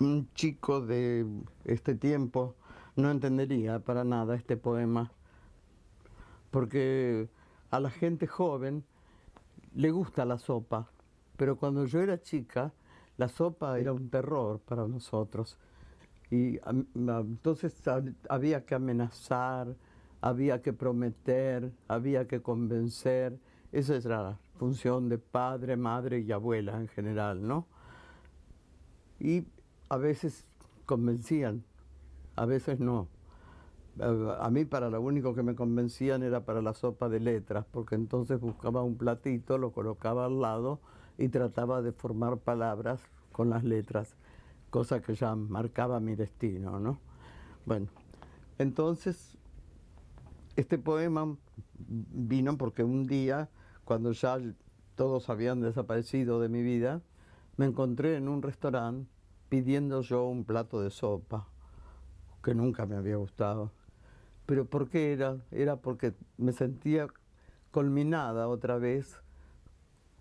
un chico de este tiempo no entendería para nada este poema, porque a la gente joven le gusta la sopa, pero cuando yo era chica, la sopa era un terror para nosotros. Y entonces había que amenazar, había que prometer, había que convencer. Esa es la función de padre, madre y abuela en general, ¿no? Y a veces convencían, a veces no. A mí para lo único que me convencían era para la sopa de letras, porque entonces buscaba un platito, lo colocaba al lado y trataba de formar palabras con las letras, cosa que ya marcaba mi destino, ¿no? Bueno, entonces este poema vino porque un día, cuando ya todos habían desaparecido de mi vida, me encontré en un restaurante pidiendo yo un plato de sopa, que nunca me había gustado. Pero ¿por qué era? Era porque me sentía culminada otra vez,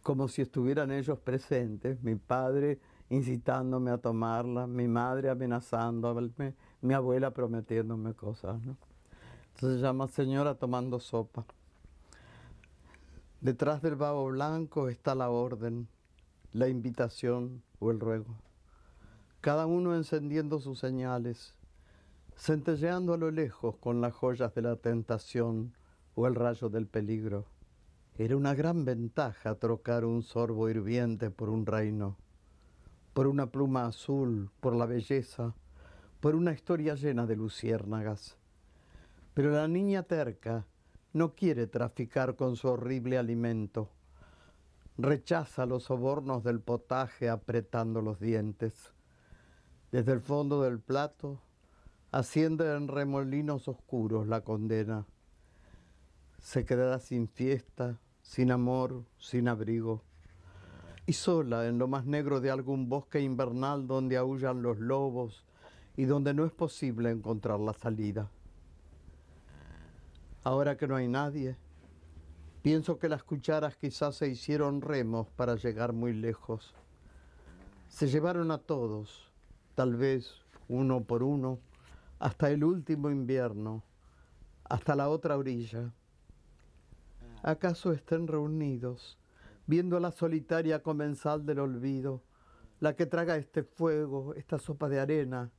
como si estuvieran ellos presentes, mi padre incitándome a tomarla, mi madre amenazándome, mi abuela prometiéndome cosas. Entonces se llama Señora tomando sopa. Detrás del babo blanco está la orden, la invitación o el ruego cada uno encendiendo sus señales, centelleando a lo lejos con las joyas de la tentación o el rayo del peligro. Era una gran ventaja trocar un sorbo hirviente por un reino, por una pluma azul, por la belleza, por una historia llena de luciérnagas. Pero la niña terca no quiere traficar con su horrible alimento. Rechaza los sobornos del potaje apretando los dientes. Desde el fondo del plato asciende en remolinos oscuros la condena. Se quedará sin fiesta, sin amor, sin abrigo. Y sola en lo más negro de algún bosque invernal donde aullan los lobos y donde no es posible encontrar la salida. Ahora que no hay nadie, pienso que las cucharas quizás se hicieron remos para llegar muy lejos. Se llevaron a todos tal vez uno por uno, hasta el último invierno, hasta la otra orilla. ¿Acaso estén reunidos, viendo la solitaria comensal del olvido, la que traga este fuego, esta sopa de arena,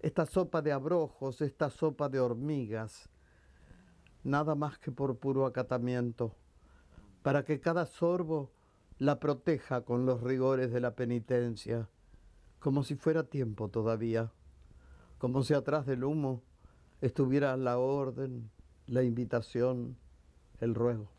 esta sopa de abrojos, esta sopa de hormigas? Nada más que por puro acatamiento, para que cada sorbo la proteja con los rigores de la penitencia como si fuera tiempo todavía, como si atrás del humo estuviera la orden, la invitación, el ruego.